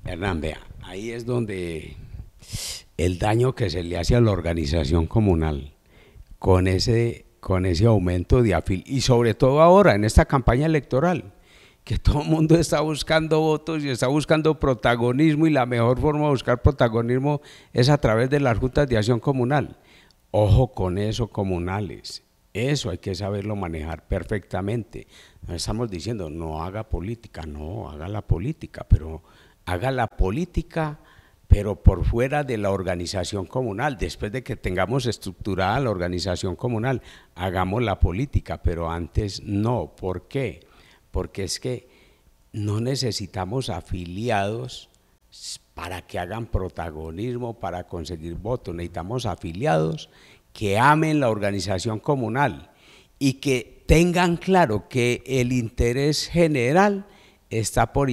Hernán, vea, ahí es donde el daño que se le hace a la organización comunal con ese, con ese aumento de afiliados, y sobre todo ahora en esta campaña electoral que todo el mundo está buscando votos y está buscando protagonismo y la mejor forma de buscar protagonismo es a través de las juntas de acción comunal. Ojo con eso, comunales. Eso hay que saberlo manejar perfectamente. No estamos diciendo no haga política, no, haga la política, pero haga la política, pero por fuera de la organización comunal. Después de que tengamos estructurada la organización comunal, hagamos la política, pero antes no. ¿Por qué? porque es que no necesitamos afiliados para que hagan protagonismo, para conseguir votos, necesitamos afiliados que amen la organización comunal y que tengan claro que el interés general está por,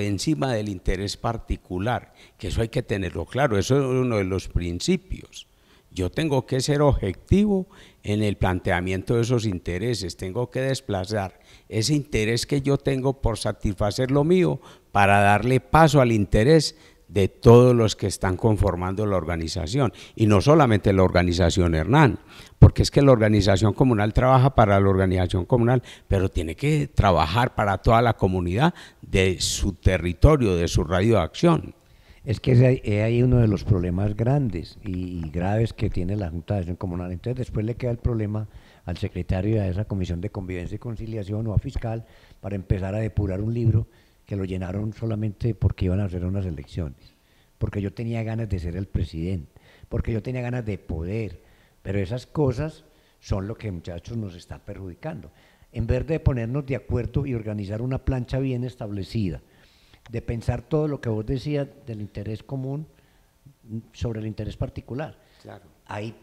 encima del interés particular, que eso hay que tenerlo claro, eso es uno de los principios. Yo tengo que ser objetivo en el planteamiento de esos intereses. Tengo que desplazar ese interés que yo tengo por satisfacer lo mío para darle paso al interés de todos los que están conformando la organización. Y no solamente la organización Hernán, porque es que la organización comunal trabaja para la organización comunal, pero tiene que trabajar para toda la comunidad de su territorio, de su radio de acción. Es que es hay uno de los problemas grandes y, graves que tiene la Junta de Acción Comunal. Entonces después le queda el problema al secretario de esa Comisión de Convivencia y Conciliación o a fiscal para empezar a depurar un libro que lo llenaron solamente porque iban a hacer unas elecciones, porque yo tenía ganas de ser el presidente, porque yo tenía ganas de poder, pero esas cosas son lo que muchachos nos está perjudicando. En vez de ponernos de acuerdo y organizar una plancha bien establecida, de pensar todo lo que vos decías del interés común sobre el interés particular. Claro. Ahí,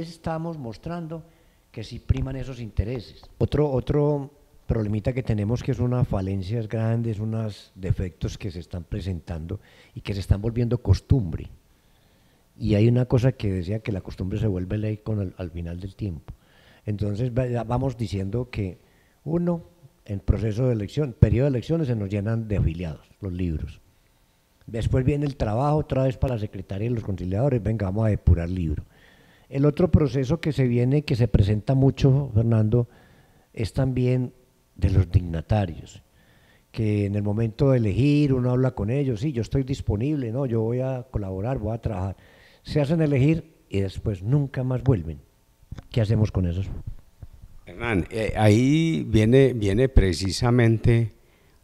estamos mostrando que sí priman esos intereses. Otro, otro problemita que tenemos que una unas falencias grandes, unos defectos que se están presentando y que se están volviendo costumbre. Y hay una cosa que decía que la costumbre se vuelve ley con al final del tiempo. Entonces vamos diciendo que uno, en proceso de elección, periodo de elecciones se nos llenan de afiliados, los libros. Después viene el trabajo otra vez para la Secretaría y los conciliadores, venga, vamos a depurar libros. El otro proceso que se viene, que se presenta mucho, Fernando, es también de los dignatarios, que en el momento de elegir uno habla con ellos, sí, yo estoy disponible, no, yo voy a colaborar, voy a trabajar. Se hacen elegir y después nunca más vuelven. ¿Qué hacemos con esos? Hernán, eh, ahí viene, viene precisamente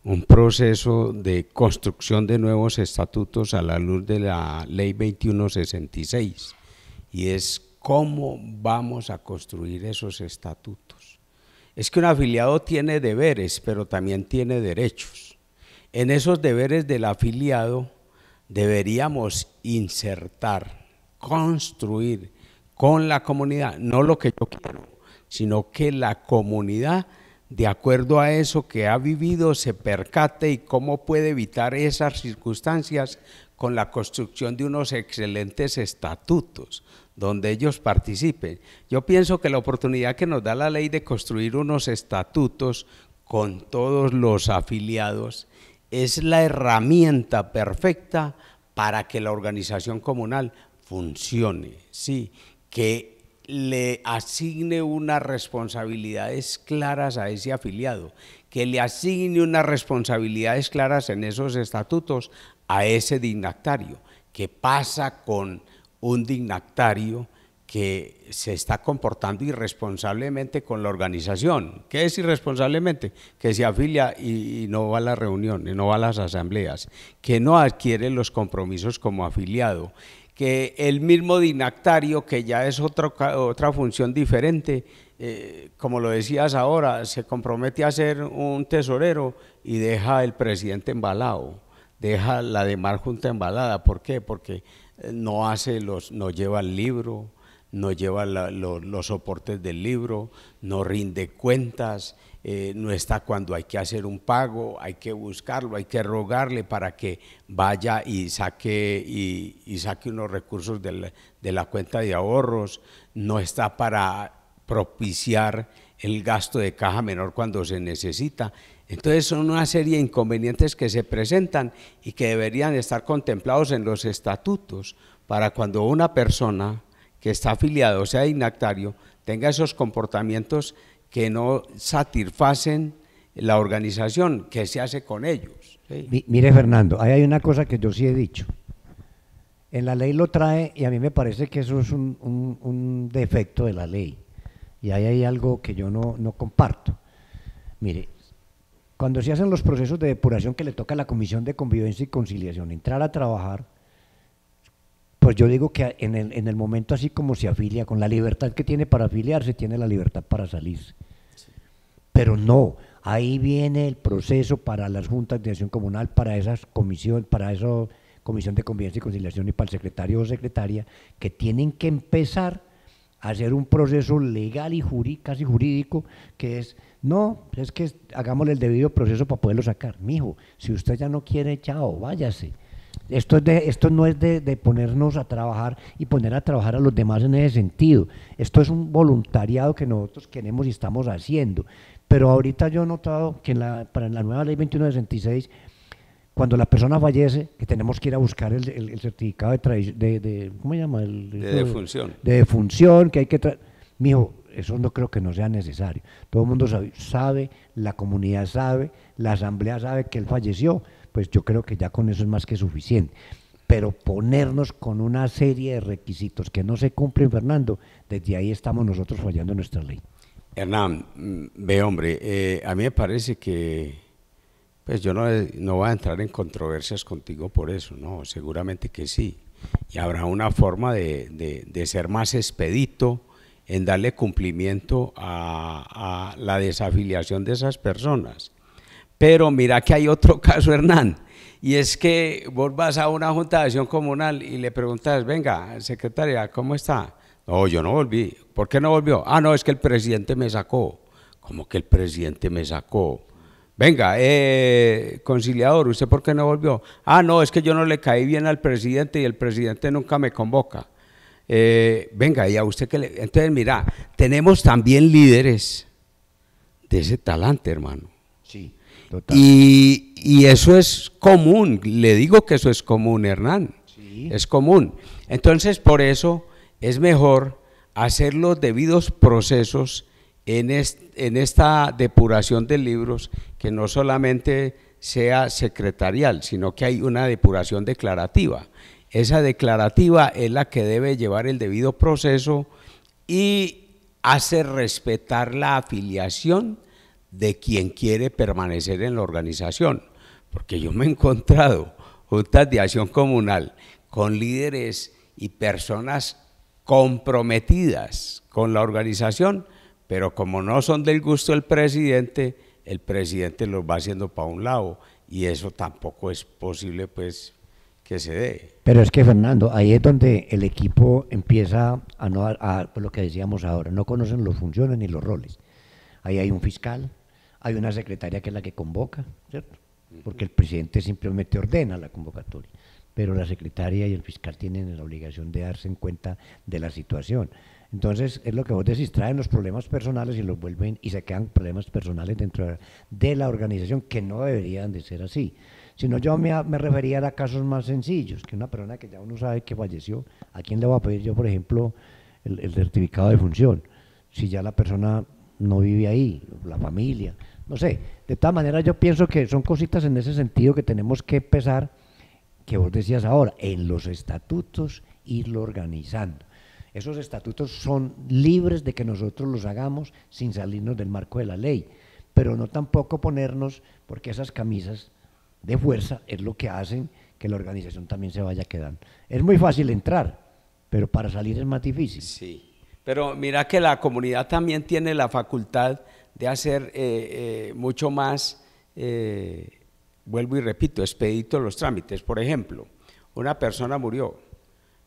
un proceso de construcción de nuevos estatutos a la luz de la ley 2166 y es cómo vamos a construir esos estatutos. Es que un afiliado tiene deberes, pero también tiene derechos. En esos deberes del afiliado deberíamos insertar, construir con la comunidad, no lo que yo quiero, sino que la comunidad, de acuerdo a eso que ha vivido, se percate y cómo puede evitar esas circunstancias con la construcción de unos excelentes estatutos donde ellos participen. Yo pienso que la oportunidad que nos da la ley de construir unos estatutos con todos los afiliados es la herramienta perfecta para que la organización comunal funcione, sí, que le asigne unas responsabilidades claras a ese afiliado, que le asigne unas responsabilidades claras en esos estatutos a ese dignatario. ¿Qué pasa con un dignatario que se está comportando irresponsablemente con la organización? ¿Qué es irresponsablemente? Que se afilia y, y no va a las reuniones, no va a las asambleas, que no adquiere los compromisos como afiliado, que el mismo dinactario, que ya es otra función diferente, eh, como lo decías ahora, se compromete a ser un tesorero y deja el presidente embalado, deja la demás Junta embalada. ¿Por qué? Porque eh, no hace los, no lleva el libro, no lleva los soportes del libro, no rinde cuentas. Eh, no está cuando hay que hacer un pago, hay que buscarlo, hay que rogarle para que vaya y saque, y, saque unos recursos de la, cuenta de ahorros, no está para propiciar el gasto de caja menor cuando se necesita. Entonces son una serie de inconvenientes que se presentan y que deberían estar contemplados en los estatutos para cuando una persona que está afiliada o sea dignatario tenga esos comportamientos que no satisfacen la organización, que se hace con ellos. Mire, Fernando, ahí hay una cosa que yo sí he dicho. En la ley lo trae y a mí me parece que eso es un, defecto de la ley. Y ahí hay algo que yo no comparto. Mire, cuando se hacen los procesos de depuración que le toca a la Comisión de Convivencia y Conciliación entrar a trabajar, pues yo digo que en el, momento así como se afilia, con la libertad que tiene para afiliarse, tiene la libertad para salir. Pero no, ahí viene el proceso para las juntas de acción comunal, para esas comisiones, para esa comisión de convivencia y conciliación y para el secretario o secretaria, que tienen que empezar a hacer un proceso legal y casi jurídico, que es, no, es que hagámosle el debido proceso para poderlo sacar. Mijo, si usted ya no quiere, chao, váyase esto, esto no es de, ponernos a trabajar y poner a trabajar a los demás en ese sentido. Esto es un voluntariado que nosotros queremos y estamos haciendo. Pero ahorita yo he notado que en la, para la nueva ley 2166, cuando la persona fallece, que tenemos que ir a buscar el, certificado de, de, ¿Cómo se llama? El, defunción. De defunción, que hay que Mijo, eso no creo que no sea necesario. Todo el mundo sabe la comunidad sabe, la asamblea sabe que él falleció pues yo creo que ya con eso es más que suficiente. Pero ponernos con una serie de requisitos que no se cumplen, Fernando, desde ahí estamos nosotros fallando nuestra ley. Hernán, mm, ve hombre, eh, a mí me parece que, pues yo no, no voy a entrar en controversias contigo por eso, no, seguramente que sí. Y habrá una forma de, ser más expedito en darle cumplimiento a, la desafiliación de esas personas. Pero mira que hay otro caso, Hernán, y es que vos vas a una junta de acción comunal y le preguntas, venga, secretaria, ¿cómo está? No, yo no volví. ¿Por qué no volvió? Ah, no, es que el presidente me sacó. ¿Cómo que el presidente me sacó? Venga, eh, conciliador, ¿usted por qué no volvió? Ah, no, es que yo no le caí bien al presidente y el presidente nunca me convoca. Eh, venga, y a usted que le... Entonces, mira, tenemos también líderes de ese talante, hermano. Sí. Y, eso es común, le digo que eso es común, Hernán. Es común. Entonces, por eso es mejor hacer los debidos procesos en, en esta depuración de libros, que no solamente sea secretarial, sino que hay una depuración declarativa. Esa declarativa es la que debe llevar el debido proceso y hace respetar la afiliación de quien quiere permanecer en la organización, porque yo me he encontrado juntas de acción comunal con líderes y personas comprometidas con la organización, pero como no son del gusto del presidente, el presidente los va haciendo para un lado y eso tampoco es posible pues que se dé. Pero es que Fernando, ahí es donde el equipo empieza a no a, lo que decíamos ahora, no conocen los funciones ni los roles. Ahí hay un fiscal, hay una secretaria que es la que convoca, ¿cierto? Porque el presidente simplemente ordena la convocatoria, pero la secretaria y el fiscal tienen la obligación de darse en cuenta de la situación. Entonces, es lo que vos decís, traen los problemas personales y los vuelven y se quedan problemas personales dentro de la organización, que no deberían de ser así. Si no, yo me, refería a casos más sencillos, que una persona que ya uno sabe que falleció, ¿a quién le voy a pedir yo, por ejemplo, el certificado de función? Si ya la persona no vive ahí, la familia. No sé, de tal manera yo pienso que son cositas en ese sentido que tenemos que pesar, que vos decías ahora, en los estatutos irlo organizando. Esos estatutos son libres de que nosotros los hagamos sin salirnos del marco de la ley, pero no tampoco ponernos, porque esas camisas de fuerza es lo que hacen que la organización también se vaya quedando. Es muy fácil entrar, pero para salir es más difícil. Sí, pero mira que la comunidad también tiene la facultad de hacer eh, eh, mucho más, eh, vuelvo y repito, expedito los trámites. Por ejemplo, una persona murió.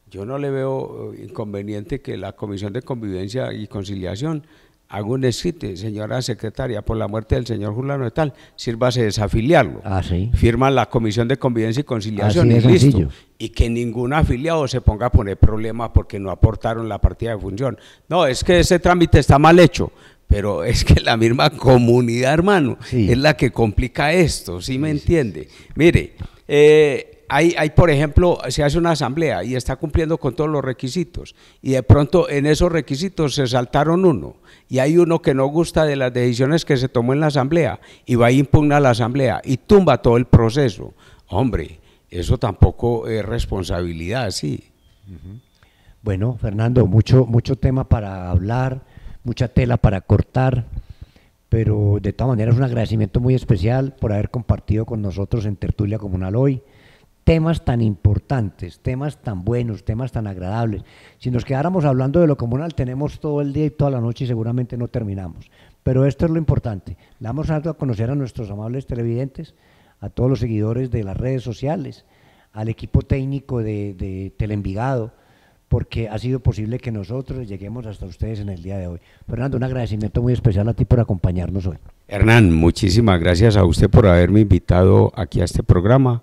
Yo no le veo inconveniente que la Comisión de Convivencia y Conciliación haga un escrito, señora secretaria, por la muerte del señor Julano de tal, sírvase desafiliarlo. Ah, Firma la Comisión de Convivencia y Conciliación y listo. Y que ningún afiliado se ponga a poner problemas porque no aportaron la partida de función. No, es que ese trámite está mal hecho pero es que la misma comunidad, hermano, es la que complica esto, ¿sí me entiende? Mire, eh, hay, por ejemplo, se hace una asamblea y está cumpliendo con todos los requisitos, y de pronto en esos requisitos se saltaron uno, y hay uno que no gusta de las decisiones que se tomó en la asamblea, y va a impugnar la asamblea, y tumba todo el proceso. Hombre, eso tampoco es responsabilidad, sí. Bueno, Fernando, mucho, mucho tema para hablar mucha tela para cortar, pero de todas maneras un agradecimiento muy especial por haber compartido con nosotros en Tertulia Comunal hoy temas tan importantes, temas tan buenos, temas tan agradables. Si nos quedáramos hablando de lo comunal, tenemos todo el día y toda la noche y seguramente no terminamos. Pero esto es lo importante. Le algo a conocer a nuestros amables televidentes, a todos los seguidores de las redes sociales, al equipo técnico de, de Telenvigado, porque ha sido posible que nosotros lleguemos hasta ustedes en el día de hoy. Fernando, un agradecimiento muy especial a ti por acompañarnos hoy. Hernán, muchísimas gracias a usted por haberme invitado aquí a este programa.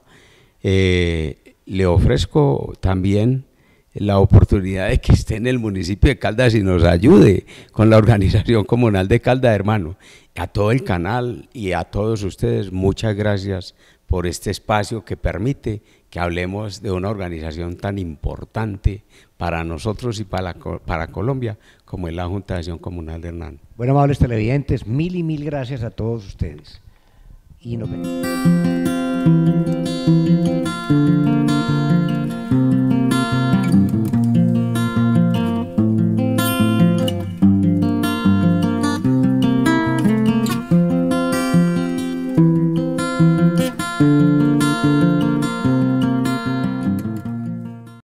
Eh, le ofrezco también la oportunidad de que esté en el municipio de Caldas y nos ayude con la organización comunal de Caldas, hermano. A todo el canal y a todos ustedes, muchas gracias por este espacio que permite que hablemos de una organización tan importante para nosotros y para, para Colombia como es la Junta de Acción Comunal de Hernán. Bueno, amables televidentes, mil y mil gracias a todos ustedes. Y